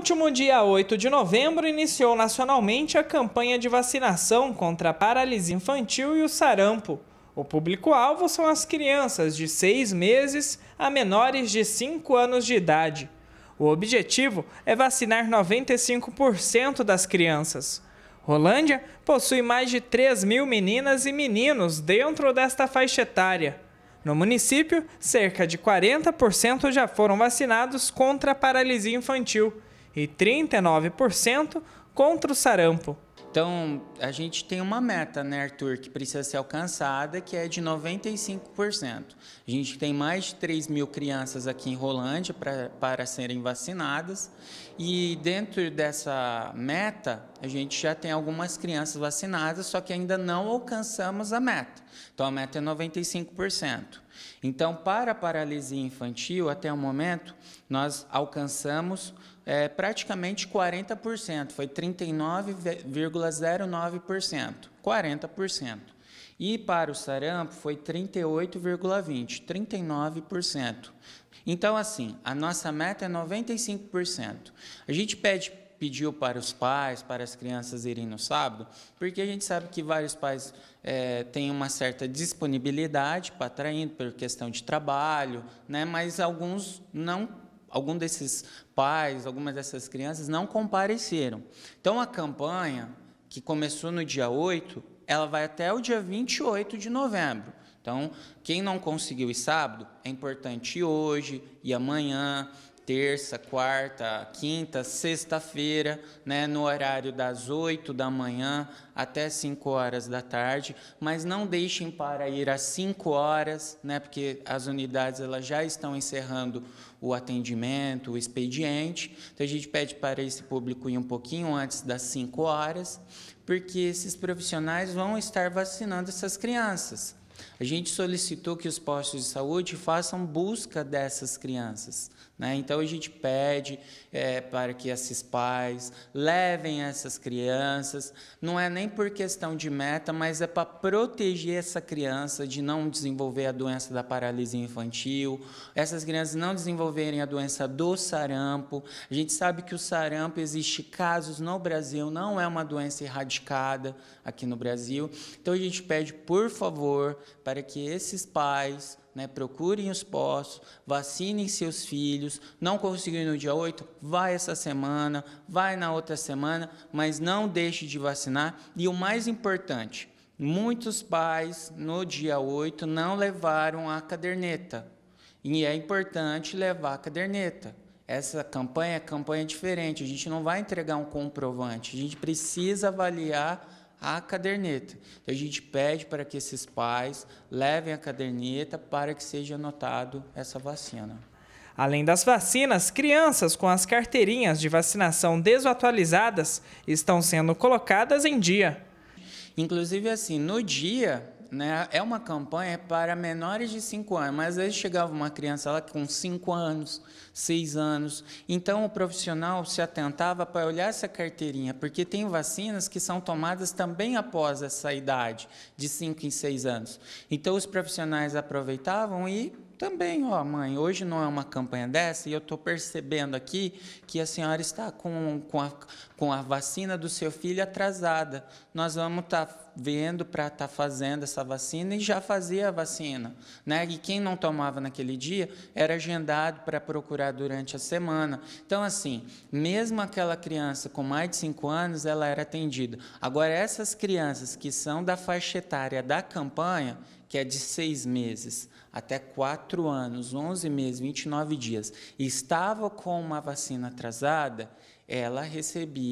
último dia 8 de novembro, iniciou nacionalmente a campanha de vacinação contra a paralisia infantil e o sarampo. O público-alvo são as crianças de 6 meses a menores de 5 anos de idade. O objetivo é vacinar 95% das crianças. Rolândia possui mais de 3 mil meninas e meninos dentro desta faixa etária. No município, cerca de 40% já foram vacinados contra a paralisia infantil e 39% contra o sarampo. Então, a gente tem uma meta, né, Arthur, que precisa ser alcançada, que é de 95%. A gente tem mais de 3 mil crianças aqui em Rolândia pra, para serem vacinadas, e dentro dessa meta, a gente já tem algumas crianças vacinadas, só que ainda não alcançamos a meta. Então a meta é 95%. Então, para a paralisia infantil, até o momento, nós alcançamos é, praticamente 40%, foi 39,09%, 40%. E para o sarampo foi 38,20%, 39%. Então, assim, a nossa meta é 95%. A gente pede pediu para os pais, para as crianças irem no sábado, porque a gente sabe que vários pais é, têm uma certa disponibilidade para estar indo, por questão de trabalho, né? mas alguns não algum desses pais, algumas dessas crianças não compareceram. Então, a campanha, que começou no dia 8, ela vai até o dia 28 de novembro. Então, quem não conseguiu ir sábado, é importante ir hoje e amanhã, terça, quarta, quinta, sexta-feira, né, no horário das 8 da manhã até 5 horas da tarde, mas não deixem para ir às 5 horas, né, porque as unidades elas já estão encerrando o atendimento, o expediente. Então a gente pede para esse público ir um pouquinho antes das 5 horas, porque esses profissionais vão estar vacinando essas crianças. A gente solicitou que os postos de saúde façam busca dessas crianças. Né? Então, a gente pede é, para que esses pais levem essas crianças. Não é nem por questão de meta, mas é para proteger essa criança de não desenvolver a doença da paralisia infantil, essas crianças não desenvolverem a doença do sarampo. A gente sabe que o sarampo existe casos no Brasil, não é uma doença erradicada aqui no Brasil. Então, a gente pede, por favor, para que esses pais né, procurem os postos, vacinem seus filhos. Não conseguiu no dia 8? Vai essa semana, vai na outra semana, mas não deixe de vacinar. E o mais importante, muitos pais no dia 8 não levaram a caderneta. E é importante levar a caderneta. Essa campanha é campanha diferente. A gente não vai entregar um comprovante. A gente precisa avaliar a caderneta. Então, a gente pede para que esses pais levem a caderneta para que seja anotado essa vacina. Além das vacinas, crianças com as carteirinhas de vacinação desatualizadas estão sendo colocadas em dia. Inclusive, assim, no dia né? É uma campanha para menores de 5 anos, mas às vezes chegava uma criança lá com 5 anos, 6 anos. Então o profissional se atentava para olhar essa carteirinha, porque tem vacinas que são tomadas também após essa idade, de 5 em 6 anos. Então os profissionais aproveitavam e também, ó, mãe, hoje não é uma campanha dessa e eu estou percebendo aqui que a senhora está com, com a, com a vacina do seu filho atrasada. Nós vamos estar tá vendo para estar tá fazendo essa vacina e já fazia a vacina. Né? E quem não tomava naquele dia era agendado para procurar durante a semana. Então, assim, mesmo aquela criança com mais de 5 anos, ela era atendida. Agora, essas crianças que são da faixa etária da campanha, que é de seis meses até quatro anos, 11 meses, 29 dias, e estava com uma vacina atrasada, ela recebia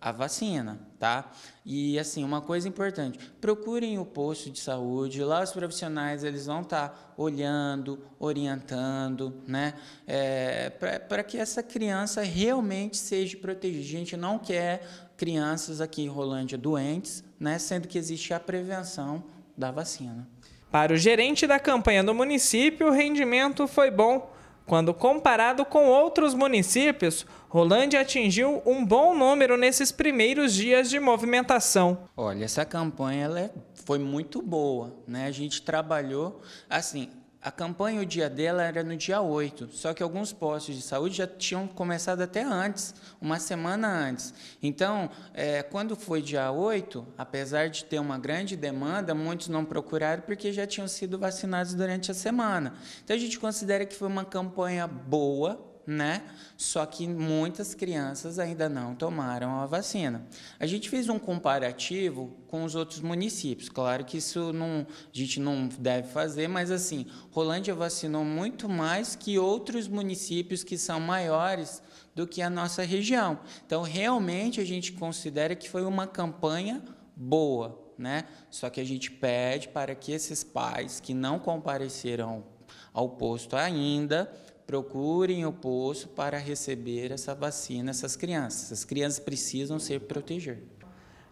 a vacina, tá? E assim, uma coisa importante, procurem o posto de saúde, lá os profissionais eles vão estar tá olhando, orientando, né? É, Para que essa criança realmente seja protegida. A gente não quer crianças aqui em Rolândia doentes, né? Sendo que existe a prevenção da vacina. Para o gerente da campanha do município, o rendimento foi bom quando comparado com outros municípios, Rolândia atingiu um bom número nesses primeiros dias de movimentação. Olha, essa campanha ela é, foi muito boa, né? A gente trabalhou assim, a campanha, o dia dela era no dia 8, só que alguns postos de saúde já tinham começado até antes, uma semana antes. Então, é, quando foi dia 8, apesar de ter uma grande demanda, muitos não procuraram porque já tinham sido vacinados durante a semana. Então, a gente considera que foi uma campanha boa, né? Só que muitas crianças ainda não tomaram a vacina. A gente fez um comparativo com os outros municípios. Claro que isso não, a gente não deve fazer, mas assim, Rolândia vacinou muito mais que outros municípios que são maiores do que a nossa região. Então, realmente a gente considera que foi uma campanha boa, né? Só que a gente pede para que esses pais que não compareceram ao posto ainda procurem o poço para receber essa vacina, essas crianças. As crianças precisam se proteger.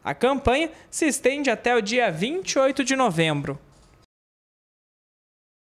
A campanha se estende até o dia 28 de novembro.